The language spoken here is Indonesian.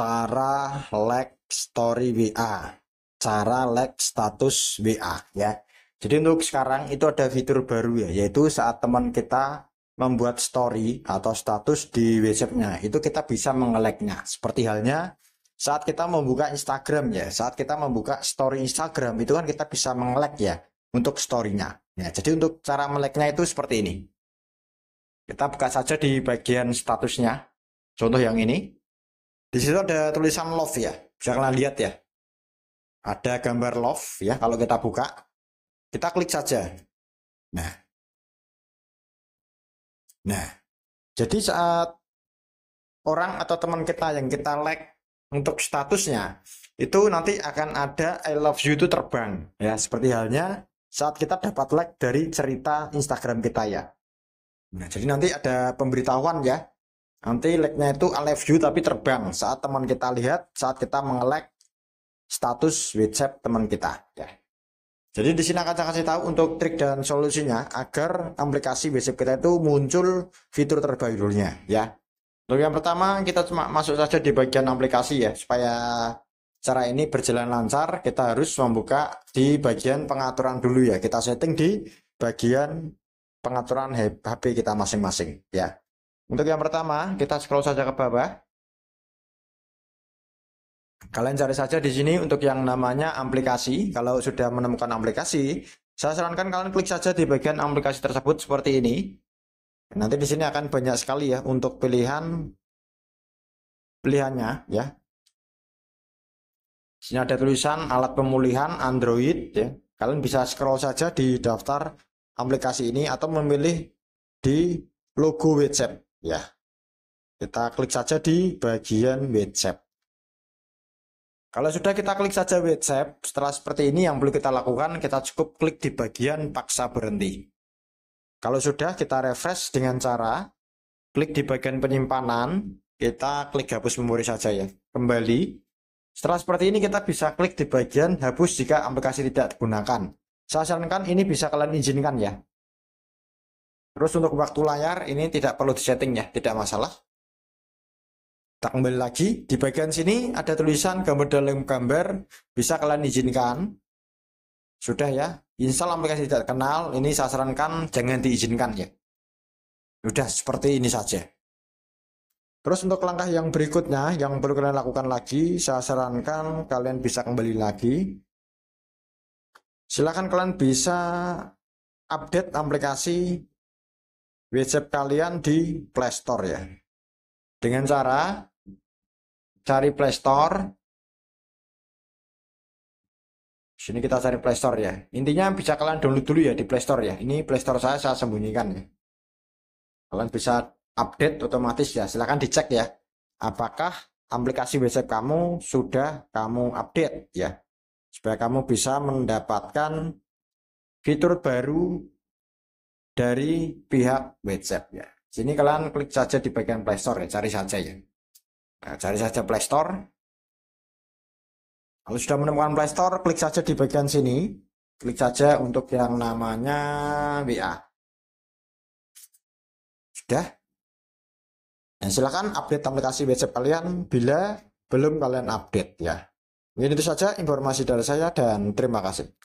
cara like story WA, cara like status WA ya. Jadi untuk sekarang itu ada fitur baru ya, yaitu saat teman kita membuat story atau status di WhatsApp-nya, itu kita bisa mengeleknya. Seperti halnya saat kita membuka Instagram ya, saat kita membuka story Instagram itu kan kita bisa mengelek ya untuk story-nya. Ya, jadi untuk cara meleknya itu seperti ini. Kita buka saja di bagian statusnya. Contoh yang ini. Di situ ada tulisan love ya. Bisa kalian lihat ya. Ada gambar love ya. Kalau kita buka, kita klik saja. Nah. Nah. Jadi saat orang atau teman kita yang kita like untuk statusnya, itu nanti akan ada I love you itu terbang. Ya, seperti halnya saat kita dapat like dari cerita Instagram kita ya. Nah, jadi nanti ada pemberitahuan ya Nanti like nya itu love you tapi terbang saat teman kita lihat, saat kita mengelek status WhatsApp teman kita. Ya. Jadi di sini akan saya kasih tahu untuk trik dan solusinya agar aplikasi WhatsApp kita itu muncul fitur terbarunya ya. Lalu yang pertama kita cuma masuk saja di bagian aplikasi ya supaya cara ini berjalan lancar kita harus membuka di bagian pengaturan dulu ya kita setting di bagian pengaturan HP kita masing-masing ya. Untuk yang pertama, kita scroll saja ke bawah. Kalian cari saja di sini untuk yang namanya aplikasi. Kalau sudah menemukan aplikasi, saya sarankan kalian klik saja di bagian aplikasi tersebut seperti ini. Nanti di sini akan banyak sekali ya untuk pilihan pilihannya ya. Di sini ada tulisan alat pemulihan Android ya. Kalian bisa scroll saja di daftar aplikasi ini atau memilih di logo WhatsApp. Ya, kita klik saja di bagian WhatsApp. Kalau sudah kita klik saja WhatsApp, setelah seperti ini yang perlu kita lakukan, kita cukup klik di bagian paksa berhenti. Kalau sudah, kita refresh dengan cara klik di bagian penyimpanan, kita klik hapus memori saja ya. Kembali. Setelah seperti ini kita bisa klik di bagian hapus jika aplikasi tidak digunakan. Saya sarankan ini bisa kalian izinkan ya. Terus untuk waktu layar ini tidak perlu disetting ya, tidak masalah. Kita kembali lagi, di bagian sini ada tulisan gambar dalam gambar, bisa kalian izinkan. Sudah ya, install aplikasi tidak kenal, ini saya sarankan jangan diizinkan ya. Sudah seperti ini saja. Terus untuk langkah yang berikutnya yang perlu kalian lakukan lagi, saya sarankan kalian bisa kembali lagi. Silahkan kalian bisa update aplikasi WhatsApp kalian di Play Store ya. Dengan cara cari Play Store. Sini kita cari Play Store ya. Intinya bisa kalian download dulu ya di Play Store ya. Ini Play Store saya saya sembunyikan ya. Kalian bisa update otomatis ya. Silahkan dicek ya. Apakah aplikasi WhatsApp kamu sudah kamu update ya. Supaya kamu bisa mendapatkan fitur baru dari pihak WhatsApp ya. Sini kalian klik saja di bagian Play Store ya, cari saja ya. Nah, cari saja Play Store. Kalau sudah menemukan Play Store, klik saja di bagian sini. Klik saja untuk yang namanya WA. Sudah. Nah, silakan update aplikasi WhatsApp kalian bila belum kalian update ya. Ini itu saja informasi dari saya dan terima kasih.